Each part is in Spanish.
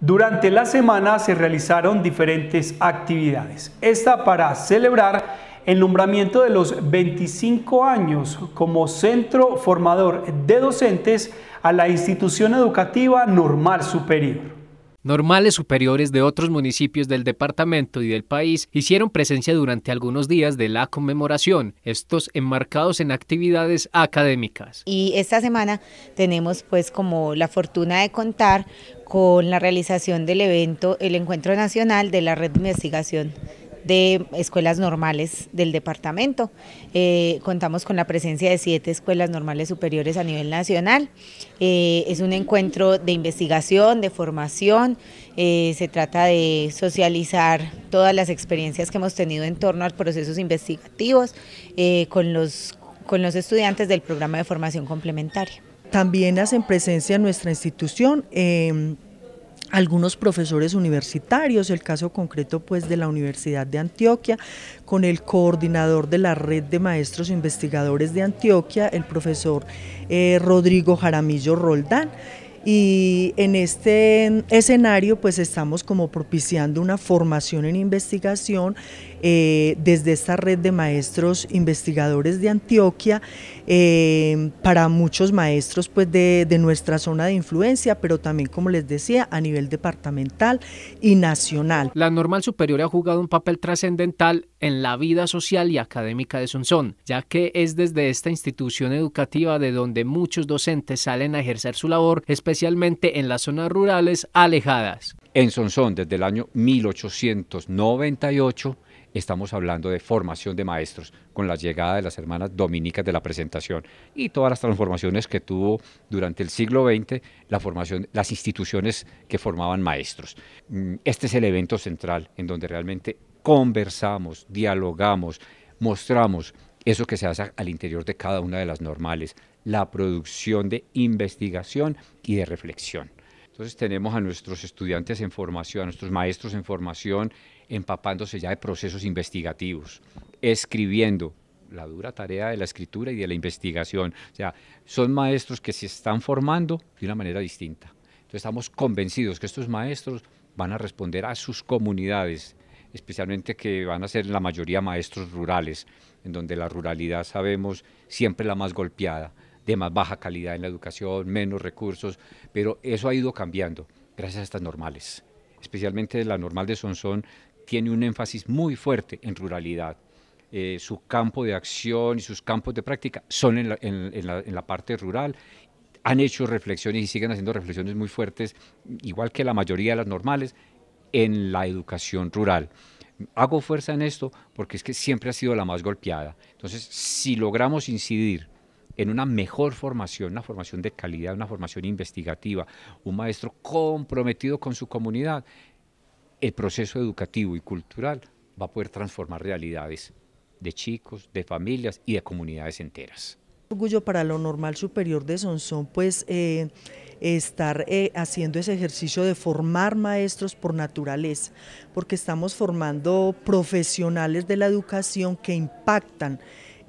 Durante la semana se realizaron diferentes actividades. Esta para celebrar el nombramiento de los 25 años como centro formador de docentes a la institución educativa normal superior normales superiores de otros municipios del departamento y del país hicieron presencia durante algunos días de la conmemoración, estos enmarcados en actividades académicas. Y esta semana tenemos pues como la fortuna de contar con la realización del evento El Encuentro Nacional de la Red de Investigación de escuelas normales del departamento. Eh, contamos con la presencia de siete escuelas normales superiores a nivel nacional. Eh, es un encuentro de investigación, de formación. Eh, se trata de socializar todas las experiencias que hemos tenido en torno a procesos investigativos con, los, con los estudiantes del programa de formación complementaria. También hacen presencia nuestra institución em, algunos profesores universitarios, el caso concreto pues de la Universidad de Antioquia, con el coordinador de la red de maestros investigadores de Antioquia, el profesor eh, Rodrigo Jaramillo Roldán y en este escenario pues estamos como propiciando una formación en investigación eh, desde esta red de maestros investigadores de Antioquia eh, para muchos maestros pues de, nuestra zona de influencia pero también como les decía a nivel departamental y nacional. La normal superior ha jugado un papel trascendental en la vida social y académica de Sonsón ya que es desde esta institución educativa de donde muchos docentes salen a ejercer su labor especialmente en las zonas rurales alejadas. En Sonsón, desde el año 1898, estamos hablando de formación de maestros con la llegada de las hermanas dominicas de la presentación y todas las transformaciones que tuvo durante el siglo XX la formación, las instituciones que formaban maestros. Mm, este es el evento central en donde realmente conversamos, dialogamos, mostramos eso que se hace al interior de cada una de las normales, la producción de investigación y de reflexión. Entonces tenemos a nuestros estudiantes en formación, a nuestros maestros en formación, empapándose ya de procesos investigativos, escribiendo la dura tarea de la escritura y de la investigación. O sea, son maestros que se están formando de una manera distinta. Entonces estamos convencidos que estos maestros van a responder a sus comunidades, especialmente que van a ser la mayoría maestros rurales en donde la ruralidad sabemos siempre la más golpeada, de más baja calidad en la educación, menos recursos, pero eso ha ido cambiando gracias a estas normales. Especialmente la normal de Sonsón tiene un énfasis muy fuerte en ruralidad. Eh, su campo de acción y sus campos de práctica son en la parte rural han hecho reflexiones y siguen haciendo reflexiones muy fuertes, igual que la mayoría de las normales, en la educación rural hago fuerza en esto porque es que siempre ha sido la más golpeada. Entonces, si logramos incidir en una mejor formación, una formación de calidad, una formación investigativa, un maestro comprometido con su comunidad, el proceso educativo y cultural va a poder transformar realidades de chicos, de familias y de comunidades enteras. Orgullo para lo normal superior de Sonson. pues... Eh, estar eh, haciendo ese ejercicio de formar maestros por naturaleza, porque estamos formando profesionales de la educación que impactan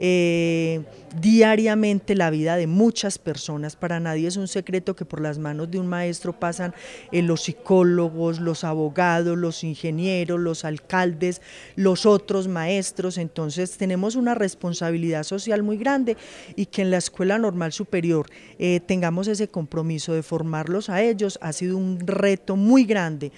eh, diariamente la vida de muchas personas. Para nadie es un secreto que por las manos de un maestro pasan eh, los psicólogos, los abogados, los ingenieros, los alcaldes, los otros maestros. Entonces tenemos una responsabilidad social muy grande y que en la Escuela Normal Superior eh, tengamos ese compromiso de formarlos a ellos ha sido un reto muy grande.